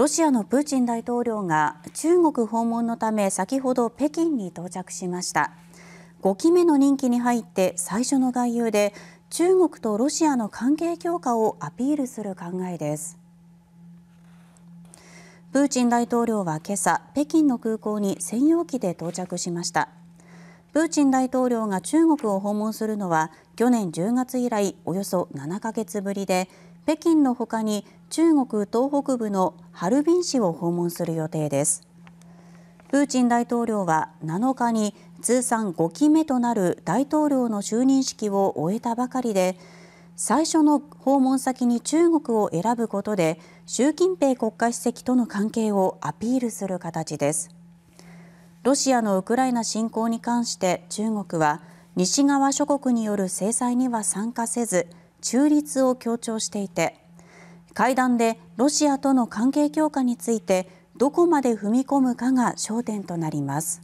ロシアのプーチン大統領が中国訪問のため先ほど北京に到着しました5期目の任期に入って最初の外遊で中国とロシアの関係強化をアピールする考えですプーチン大統領は今朝北京の空港に専用機で到着しましたプーチン大統領が中国を訪問するのは去年10月以来およそ7ヶ月ぶりで北京のほかに中国東北部のハルビン市を訪問する予定ですプーチン大統領は7日に通算5期目となる大統領の就任式を終えたばかりで最初の訪問先に中国を選ぶことで習近平国家主席との関係をアピールする形です。ロシアのウクライナ侵攻に関して中国は西側諸国による制裁には参加せず中立を強調していて会談でロシアとの関係強化についてどこまで踏み込むかが焦点となります。